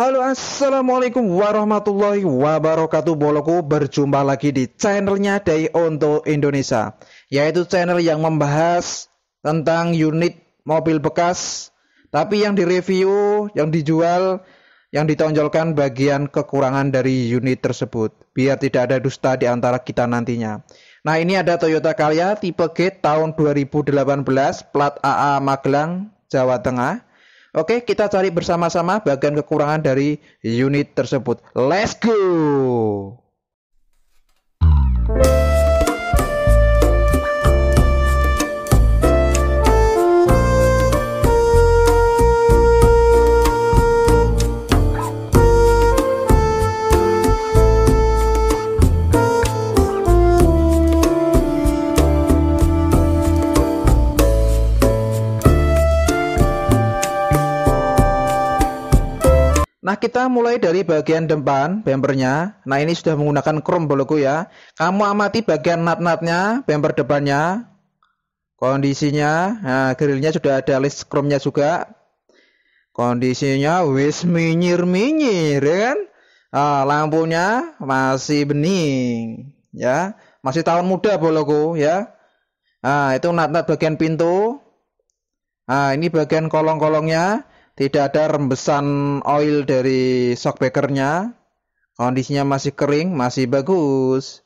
Halo assalamualaikum warahmatullahi wabarakatuh Boloku berjumpa lagi di channelnya Day Onto Indonesia Yaitu channel yang membahas tentang unit mobil bekas Tapi yang direview, yang dijual Yang ditonjolkan bagian kekurangan dari unit tersebut Biar tidak ada dusta di antara kita nantinya Nah ini ada Toyota Calya tipe G tahun 2018 Plat AA Magelang, Jawa Tengah Oke, kita cari bersama-sama bagian kekurangan dari unit tersebut. Let's go! kita mulai dari bagian depan bempernya. Nah, ini sudah menggunakan chrome boloku ya. Kamu amati bagian nat-natnya, bemper depannya, kondisinya. Nah, grillnya sudah ada list chrome-nya juga. Kondisinya wis minyir-minyir, ya kan? Nah, lampunya masih bening, ya. Masih tahun muda boloku, ya. Nah, itu nat-nat bagian pintu. Nah, ini bagian kolong-kolongnya tidak ada rembesan oil dari shockbackernya kondisinya masih kering masih bagus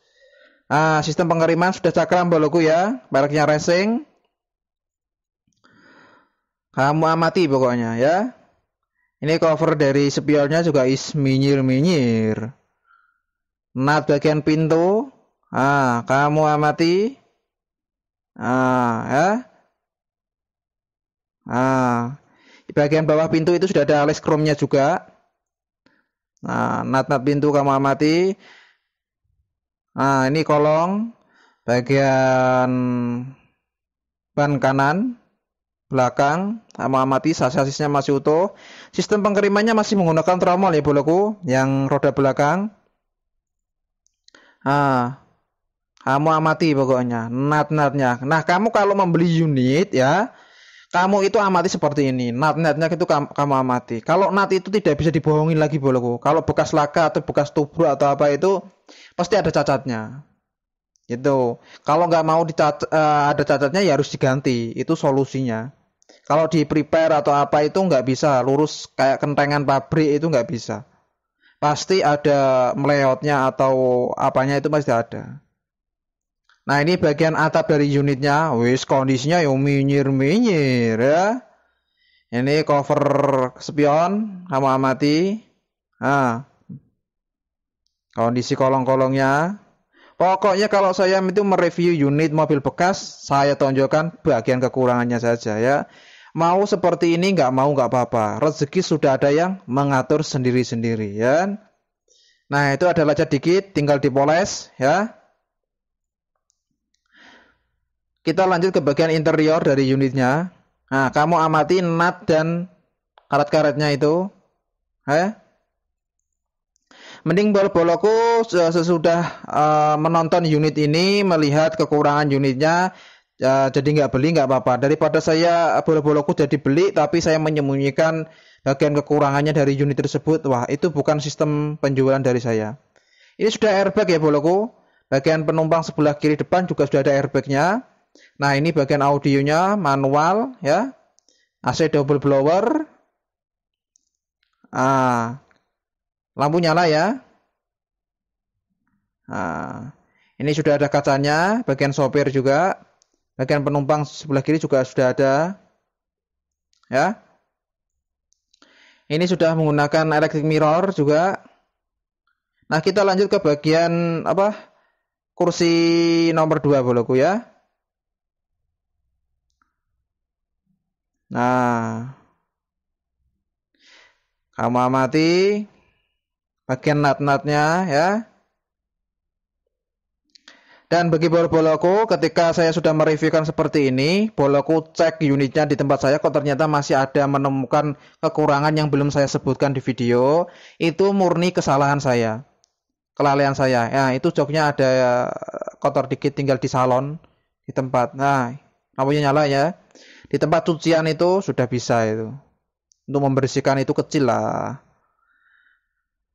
ah sistem pengeriman sudah cakram boloku ya mereknya racing kamu amati pokoknya ya ini cover dari spionnya juga is minyir-minyir nat bagian pintu ah kamu amati ah ya ah bagian bawah pintu itu sudah ada alis chrome-nya juga. Nah, nat-nat pintu kamu amati. Nah, ini kolong bagian ban kanan belakang kamu amati sasisnya masih utuh. Sistem pengirimannya masih menggunakan tromol ya, boloku, yang roda belakang. Ah, kamu amati pokoknya nat-natnya. Nah, kamu kalau membeli unit ya, kamu itu amati seperti ini. Nat, natnya nat itu kamu, kamu amati. Kalau nat itu tidak bisa dibohongin lagi boloku. Kalau bekas laka atau bekas tubruk atau apa itu pasti ada cacatnya. Itu. Kalau nggak mau dicat, uh, eh, ada cacatnya ya harus diganti. Itu solusinya. Kalau di prepare atau apa itu nggak bisa lurus kayak kentengan pabrik itu nggak bisa. Pasti ada meleotnya atau apanya itu pasti ada. Nah ini bagian atap dari unitnya. Wis kondisinya yang minyir minyir ya. Ini cover spion kamu amati. Nah, kondisi kolong-kolongnya. Pokoknya kalau saya itu mereview unit mobil bekas, saya tonjolkan bagian kekurangannya saja ya. Mau seperti ini nggak mau nggak apa-apa. Rezeki sudah ada yang mengatur sendiri-sendiri ya. Nah itu adalah cat tinggal dipoles ya. Kita lanjut ke bagian interior dari unitnya. Nah, kamu amati nat dan karet-karetnya itu. Ya. Eh? Mending bolu boloku sesudah uh, menonton unit ini, melihat kekurangan unitnya, uh, jadi nggak beli nggak apa-apa. Daripada saya bolok boloku jadi beli, tapi saya menyembunyikan bagian kekurangannya dari unit tersebut, wah itu bukan sistem penjualan dari saya. Ini sudah airbag ya boloku. Bagian penumpang sebelah kiri depan juga sudah ada airbagnya. Nah, ini bagian audionya manual ya. AC double blower. Ah. Lampu nyala ya. Ah. ini sudah ada kacanya, bagian sopir juga. Bagian penumpang sebelah kiri juga sudah ada. Ya. Ini sudah menggunakan electric mirror juga. Nah, kita lanjut ke bagian apa? Kursi nomor 2 boloku ya. Nah, kamu amati bagian nat-natnya ya. Dan bagi bol-boloku ketika saya sudah mereviewkan seperti ini, boloku cek unitnya di tempat saya kok ternyata masih ada menemukan kekurangan yang belum saya sebutkan di video, itu murni kesalahan saya. Kelalaian saya. Ya, itu joknya ada eh, kotor dikit tinggal di salon di tempat. Nah, lampunya nyala ya di tempat cucian itu sudah bisa itu untuk membersihkan itu kecil lah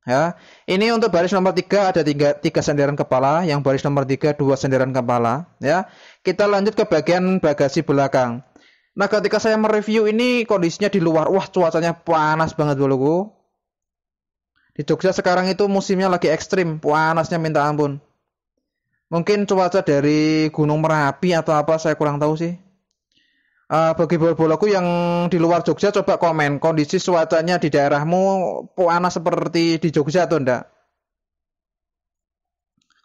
ya ini untuk baris nomor tiga ada tiga, tiga senderan kepala yang baris nomor tiga dua senderan kepala ya kita lanjut ke bagian bagasi belakang nah ketika saya mereview ini kondisinya di luar wah cuacanya panas banget dulu di Jogja sekarang itu musimnya lagi ekstrim panasnya minta ampun mungkin cuaca dari Gunung Merapi atau apa saya kurang tahu sih Uh, bagi bola-bolaku yang di luar Jogja coba komen kondisi cuacanya di daerahmu panas seperti di Jogja atau enggak?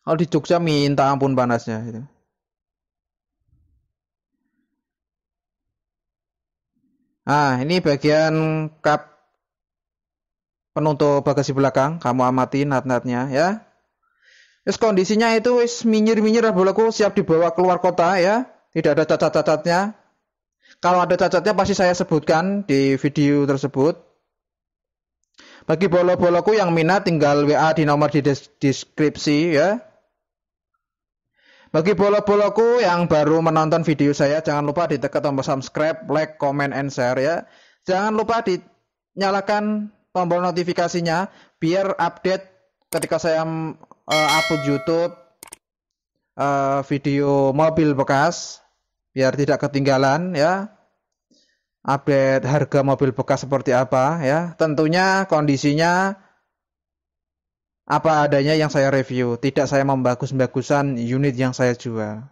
Kalau di Jogja minta ampun panasnya itu. Nah, ini bagian cup penutup bagasi belakang. Kamu amati nat-natnya ya. Terus kondisinya itu wis minyir lah bolaku siap dibawa keluar kota ya. Tidak ada cacat-cacatnya kalau ada cacatnya pasti saya sebutkan di video tersebut. Bagi bolo-boloku yang minat tinggal WA di nomor di deskripsi ya. Bagi bolo-boloku yang baru menonton video saya jangan lupa ditekan tombol subscribe, like, comment, and share ya. Jangan lupa dinyalakan tombol notifikasinya biar update ketika saya uh, upload YouTube uh, video mobil bekas biar tidak ketinggalan ya update harga mobil bekas seperti apa ya. Tentunya kondisinya apa adanya yang saya review, tidak saya membagus-bagusan unit yang saya jual.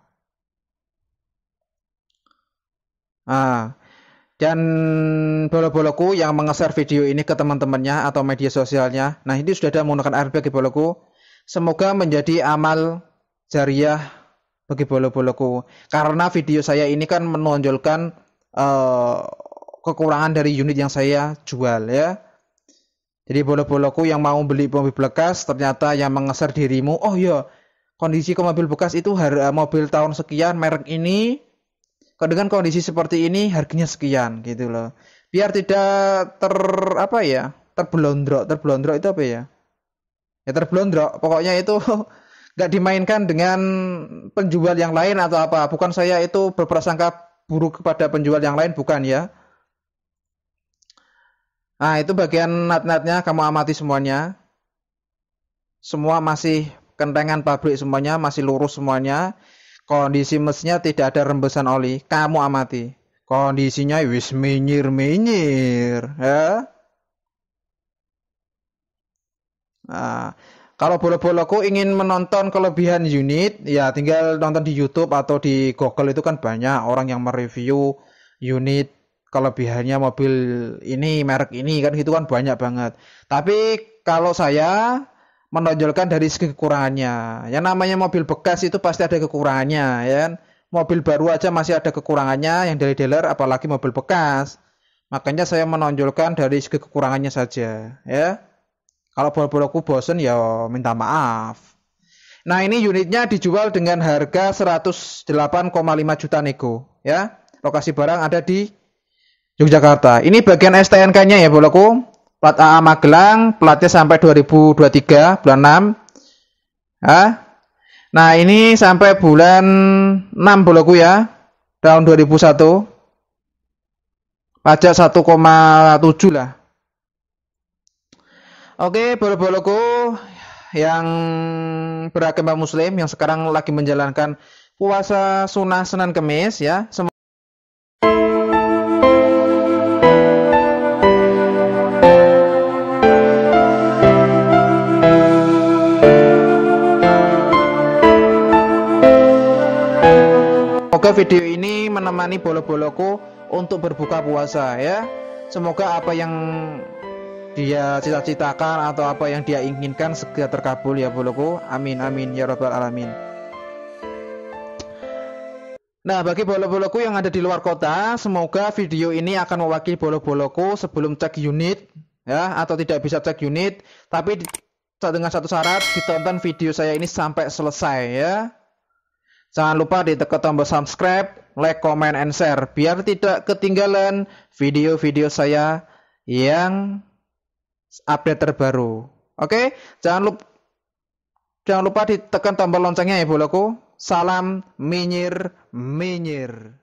Ah, dan bolo-boloku yang mengeser video ini ke teman-temannya atau media sosialnya. Nah, ini sudah ada menggunakan airbag di ya, boloku. Semoga menjadi amal jariah bagi bolo-boloku karena video saya ini kan menonjolkan uh, kekurangan dari unit yang saya jual ya jadi bolo-boloku yang mau beli mobil bekas ternyata yang mengeser dirimu oh iya kondisi ke mobil bekas itu harga eh, mobil tahun sekian merek ini dengan kondisi seperti ini harganya sekian gitu loh biar tidak ter apa ya terblondrok terblondrok itu apa ya ya terblondrok pokoknya itu nggak dimainkan dengan penjual yang lain atau apa. Bukan saya itu berprasangka buruk kepada penjual yang lain, bukan ya. Nah, itu bagian nat-natnya kamu amati semuanya. Semua masih kentengan pabrik semuanya, masih lurus semuanya. Kondisi mesnya tidak ada rembesan oli. Kamu amati. Kondisinya wis minyir-minyir. Ya. Nah, kalau bolo-boloku ingin menonton kelebihan unit, ya tinggal nonton di YouTube atau di Google itu kan banyak orang yang mereview unit kelebihannya mobil ini merek ini kan gitu kan banyak banget. Tapi kalau saya menonjolkan dari segi kekurangannya. Yang namanya mobil bekas itu pasti ada kekurangannya ya kan? Mobil baru aja masih ada kekurangannya yang dari dealer apalagi mobil bekas. Makanya saya menonjolkan dari segi kekurangannya saja ya. Kalau bol-bolku bosen ya minta maaf. Nah ini unitnya dijual dengan harga 108,5 juta nego ya. Lokasi barang ada di Yogyakarta. Ini bagian STNK-nya ya bolaku. Plat AA Magelang, platnya sampai 2023 bulan 6. Ya. Nah ini sampai bulan 6 bolaku ya. Tahun 2001. Pajak 1,7 lah. Oke, bolo-boloku yang beragama muslim yang sekarang lagi menjalankan puasa sunnah Senin Kemis ya. Sem Semoga video ini menemani bolo-boloku untuk berbuka puasa ya. Semoga apa yang dia cita-citakan atau apa yang dia inginkan segera terkabul ya boloku amin amin ya robbal alamin Nah, bagi bolo-boloku yang ada di luar kota, semoga video ini akan mewakili bolo-boloku sebelum cek unit ya atau tidak bisa cek unit, tapi dengan satu syarat ditonton video saya ini sampai selesai ya. Jangan lupa di ditekan tombol subscribe, like, comment, and share biar tidak ketinggalan video-video saya yang update terbaru. Oke, jangan lupa jangan lupa ditekan tombol loncengnya ya bolaku. Salam minyir minyir.